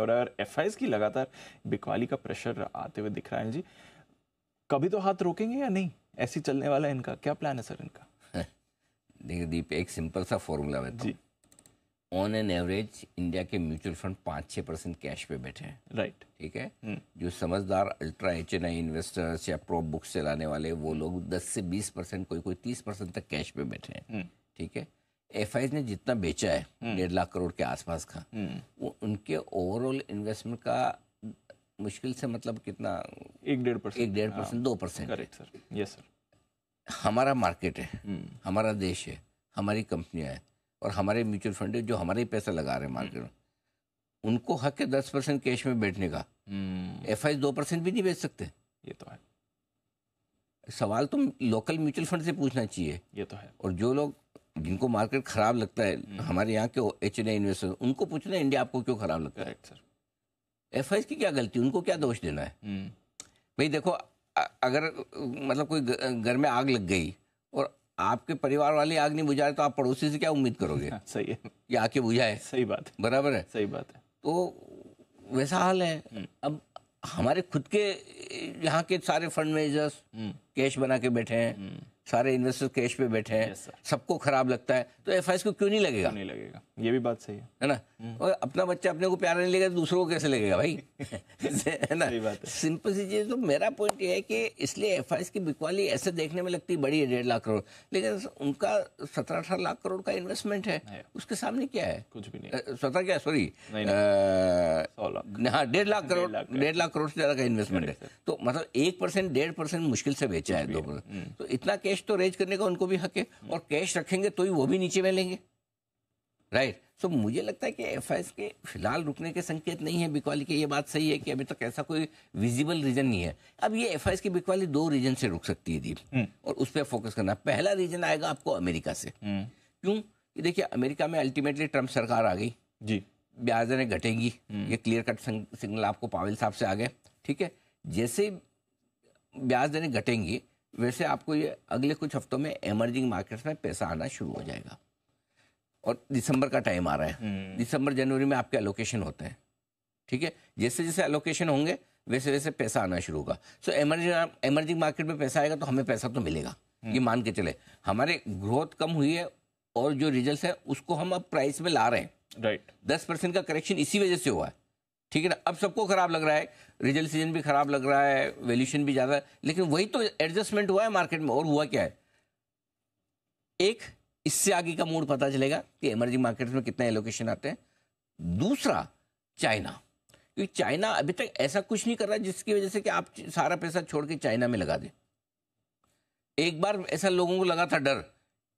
और एफ की लगातार बिकवाली का प्रेशर आते हुए दिख रहा है जी कभी तो हाथ रोकेंगे या नहीं ऐसी चलने वाला है इनका क्या प्लान है सर इनका देखिए दीप एक सिंपल सा फॉर्मूला है जी ऑन एन एवरेज इंडिया के म्यूचुअल फंड पाँच छः परसेंट कैश पे बैठे हैं राइट ठीक है हुँ. हम्म। जो समझदार ultra H N I investors या प्रो बुक्स चलाने वाले वो लोग दस से बीस परसेंट कोई कोई तीस परसेंट तक कैश पे बैठे हैं हम्म। ठीक है एफ ने जितना बेचा है हम्म। डेढ़ लाख करोड़ के आसपास का हम्म। वो उनके ओवरऑल इन्वेस्टमेंट का मुश्किल से मतलब कितना एक डेढ़ परसेंट एक डेढ़ परसेंट हाँ। दो percent correct sir yes sir हमारा मार्केट है हम्म। हमारा देश है हमारी कंपनियां हैं और हमारे म्यूचुअल फंड जो हमारे ही पैसा लगा रहे हैं मार्केट में उनको हक है दस परसेंट कैश में बैठने का एफ आई दो परसेंट भी नहीं बेच सकते ये तो है सवाल तुम लोकल म्यूचुअल फंड से पूछना चाहिए ये तो है और जो लोग जिनको मार्केट खराब लगता है हम्म। हमारे यहाँ के एच एन इन्वेस्टर उनको पूछना इंडिया आपको क्यों खराब लगता है सर एफ की क्या गलती उनको क्या दोष देना है हम्म। भाई देखो अगर मतलब कोई घर में आग लग गई और आपके परिवार वाले आग नहीं बुझा रहे तो आप पड़ोसी से क्या उम्मीद करोगे सही है ये आके बुझाए सही बात है बराबर है सही बात है तो वैसा हाल है हम्म। अब हमारे खुद के यहाँ के सारे फंड मैनेजर्स कैश बना के बैठे हैं सारे इन्वेस्टर कैश पे बैठे हैं yes, सबको खराब लगता है तो एफ को क्यों नहीं लगेगा नहीं लगेगा ये भी बात सही है है ना हम्म। और अपना बच्चा अपने को प्यारा नहीं लगेगा तो दूसरों को कैसे लगेगा भाई सिंपल सी चीज तो मेरा पॉइंट ये है कि इसलिए एफ की बिकवाली ऐसे देखने में लगती बड़ी है डेढ़ लाख करोड़ लेकिन उनका सत्रह अठारह लाख करोड़ का इन्वेस्टमेंट है उसके सामने क्या है कुछ भी नहीं सत्रह क्या सॉरी हाँ डेढ़ लाख करोड़ डेढ़ लाख करोड़ से ज्यादा का इन्वेस्टमेंट है तो मतलब एक परसेंट डेढ़ परसेंट मुश्किल से बेचा है दो हम्म। तो इतना कैश तो रेज करने का उनको भी हक है और कैश रखेंगे तो ही वो भी नीचे में लेंगे राइट right. तो मुझे लगता है कि एफ के फिलहाल रुकने के संकेत नहीं है बिकवाली के ये बात सही है कि अभी तक ऐसा कोई विजिबल रीजन नहीं है अब ये एफ की बिकवाली दो रीजन से रुक सकती है दीप हम्म। और उस पर फोकस करना पहला रीजन आएगा आपको अमेरिका से हम्म। क्यों देखिए अमेरिका में अल्टीमेटली ट्रंप सरकार आ गई जी ब्याज दरें घटेंगी हम्म। ये क्लियर कट सिग्नल आपको पाविल साहब से आ गए ठीक है जैसे ब्याज दरें घटेंगी वैसे आपको ये अगले कुछ हफ्तों में एमर्जिंग मार्केट्स में पैसा आना शुरू हो जाएगा और दिसंबर का टाइम आ रहा है हम्म। दिसंबर जनवरी में आपके एलोकेशन होते हैं ठीक है जैसे जैसे एलोकेशन होंगे वैसे वैसे पैसा आना शुरू होगा सो एमरजिंग एमर्जिंग मार्केट में पैसा आएगा तो हमें पैसा तो मिलेगा हम्म। ये मान के चले हमारे ग्रोथ कम हुई है और जो रिजल्ट है उसको हम अब प्राइस में ला रहे हैं राइट दस परसेंट का करेक्शन इसी वजह से हुआ है ठीक है ना अब सबको खराब लग रहा है रिजल्ट सीजन भी खराब लग रहा है वैल्यूशन भी ज़्यादा है लेकिन वही तो एडजस्टमेंट हुआ है मार्केट में और हुआ क्या है एक इससे आगे का मूड पता चलेगा कि एमर्जिंग मार्केट्स में कितने एलोकेशन आते हैं दूसरा चाइना क्योंकि चाइना अभी तक ऐसा कुछ नहीं कर रहा जिसकी वजह से कि आप सारा पैसा छोड़ के चाइना में लगा दें एक बार ऐसा लोगों को लगा था डर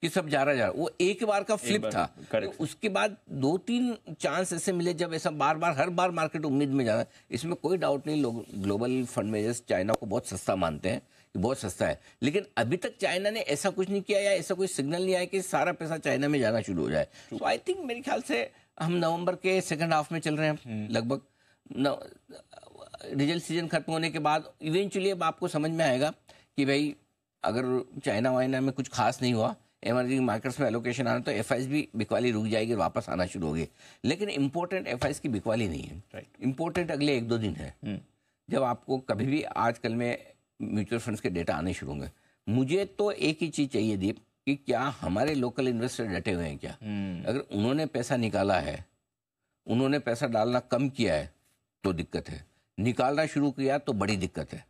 कि सब जा रहा जा रहा वो एक बार का फ्लिप बार, था तो उसके बाद दो तीन चांस ऐसे मिले जब ऐसा बार बार हर बार मार्केट उम्मीद में जा रहा है इसमें कोई डाउट नहीं लोग ग्लोबल फंड मैनेजर्स चाइना को बहुत सस्ता मानते हैं बहुत सस्ता है लेकिन अभी तक चाइना ने ऐसा कुछ नहीं किया या ऐसा कोई सिग्नल नहीं आया कि सारा पैसा चाइना में जाना शुरू हो जाए तो आई थिंक मेरे ख्याल से हम नवंबर के सेकंड हाफ में चल रहे हैं हम्म। लगभग रिजल्ट सीजन खत्म होने के बाद इवेंचुअली अब आपको समझ में आएगा कि भाई अगर चाइना वाइना में कुछ खास नहीं हुआ एमरजिंग मार्केट्स में एलोकेशन आना तो एफ भी बिकवाली रुक जाएगी वापस आना शुरू होगी लेकिन इंपॉर्टेंट एफ की बिकवाली नहीं है इंपॉर्टेंट अगले एक दो दिन है हम्म। जब आपको कभी भी आजकल में म्यूचुअल फंड्स के डेटा आने शुरू होंगे मुझे तो एक ही चीज़ चाहिए दीप कि क्या हमारे लोकल इन्वेस्टर डटे हुए हैं क्या हम्म। अगर उन्होंने पैसा निकाला है उन्होंने पैसा डालना कम किया है तो दिक्कत है निकालना शुरू किया तो बड़ी दिक्कत है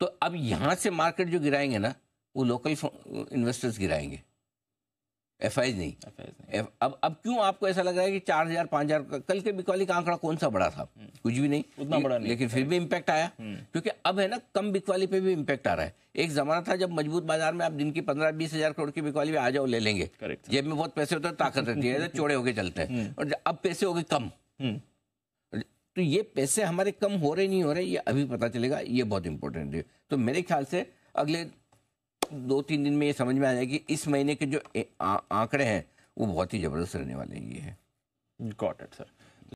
तो अब यहाँ से मार्केट जो गिराएंगे ना वो लोकल इन्वेस्टर्स गिराएंगे एफ आई नहीं, एफ अब अब क्यों आपको ऐसा लग रहा है कि चार हजार पांच हजार कल के बिकवाली का आंकड़ा कौन सा बड़ा था हम्म। कुछ भी नहीं उतना बड़ा नहीं लेकिन फिर भी इम्पैक्ट आया हम्म। क्योंकि अब है ना कम बिकवाली पे भी इम्पैक्ट आ रहा है एक जमाना था जब मजबूत बाजार में आप दिन की पंद्रह बीस हजार करोड़ की बिकवाली में आ जाओ ले लेंगे जेब में बहुत पैसे होते हैं ताकत रहती है चौड़े होके चलते हैं हम्म। और अब पैसे हो गए कम तो ये पैसे हमारे कम हो रहे नहीं हो रहे ये अभी पता चलेगा ये बहुत इंपॉर्टेंट है तो मेरे ख्याल से अगले दो तीन दिन में ये समझ में आ जाएगी इस महीने के जो आंकड़े हैं वो बहुत ही ज़बरदस्त रहने वाले ये है गॉट इट सर